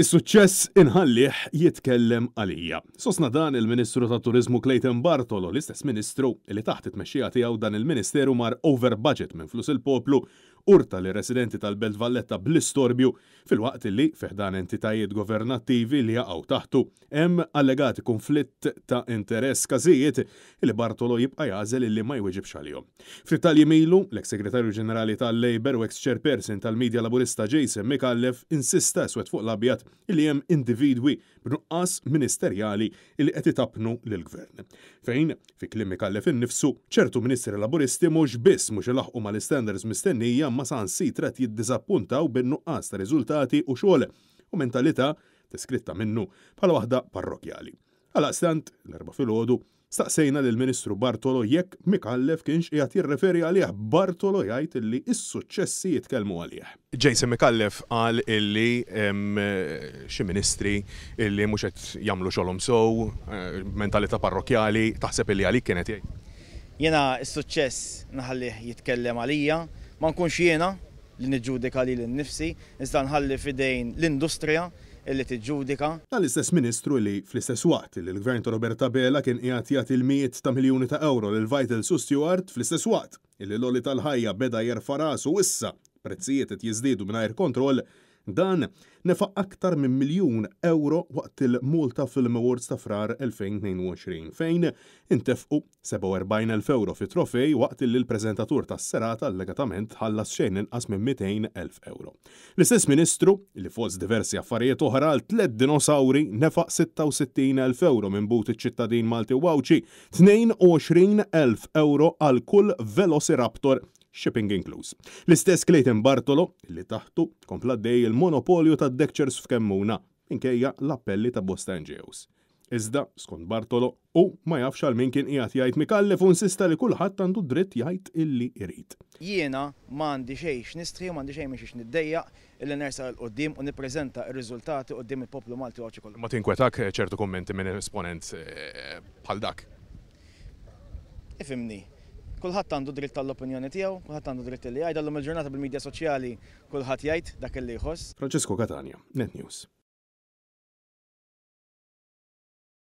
Is-suċċess inħallih jitkellem għalija. Sosna dan il-Ministru ta' Turizmu Clayton Bartolo, l-istess Ministru li taħt it-mexxija tiegħu dan il-Ministeru mar over budget minn flus il-poplu urta li residenti tal-Belt Valletta bl-istorbju fil-waqt li fiħdan entitajiet governattivi li jaqaw taħtu hemm allegati konflitt ta' interess każijiet li Bartolo jibqa' jażel li ma jweġib x'alihom. fl Milu, l-ex-segretarju ġenerali tal-Labor u ex-chairperson tal-Media Laburista Jason Mikallef insista swet fuq l-abjat li hemm individwi b'nuqqas ministerjali li qed itapnu lill-gvern. Fejn, fi klim Mikallef innifsu, ċertu ministri laburisti mhux biss mhux ilaħqu mal-standards mistennija imma san sitra jiddizappuntaw bin-nuqqas ta' riżultati u xogħol u mentalità tiskritta minnu bħala waħda parrokjali. Għalaqstant, l-erba filgħodu staqsejna lil ministru Bartolo jekk Mikallef kienx qiegħed jirreferi għalih Bartolo jgħid illi is-suċċessi jitkellmu għalih. Jason Mikallef qal illi xi ministri illi mhux qed jagħmlu xogħolhom sow, eh, mentalità parrokjali, taħseb illi għalik kienet jgħid. Jena s-suċċess naħallih jitkellem għalija, ma nkunx jiena li niġġudika li l-nifsi, iżda nħalli fidejn l-industrija illi tiġġudika. tal istess ministru li fl-istess waqt li l-gvern ta' Roberta Bela kien qiegħed jagħti l-mijiet ta' miljuni ta' euro lil Vital Su Stewart fl-istess waqt illi l-oli tal-ħajja beda jerfa' rasu issa prezzijiet jizdidu jiżdiedu mingħajr kontrol, Dan nefa' aktar minn miljun euro waqt il-multa Film Awards ta' frar 2022 fejn intefqu 47.000 euro fi trofej waqt li l-prezentatur tas serata legatament ħallas xejn inqas minn 200.000 euro. L-istess ministru li fost diversi affarijiet oħra għal tlet dinosauri nefa 66.000 euro minn but iċ-ċittadin Malti Wawċi, 22.000 euro għal kull Velociraptor shipping inkluż. L-istess Clayton Bartolo li taħtu kompla dej il-monopolju ta' Dekchers f'Kemmuna inkejja l-appelli ta' Bosta NGOs. Iżda, skont Bartolo, u ma jafx għal min kien qiegħed jgħid mikallef sista li kulħadd għandu dritt jgħid illi jrid. Jiena m'għandi xejn nistri mandi m'għandi xejn miex niddeja illi nersa l qoddim u nippreżenta r-riżultati qoddim il-poplu Malti għoċi kollu. Ma tinkwetak ċertu kommenti minn esponent eh, bħal dak. Ifimni, Kulħadd għandu dritt tal-opinjoni tiegħu, kulħadd għandu dritt li jgħid, għallum il-ġurnata bil-medja soċjali kulħadd jgħid dak li jħoss. Francesco Catania, Net News.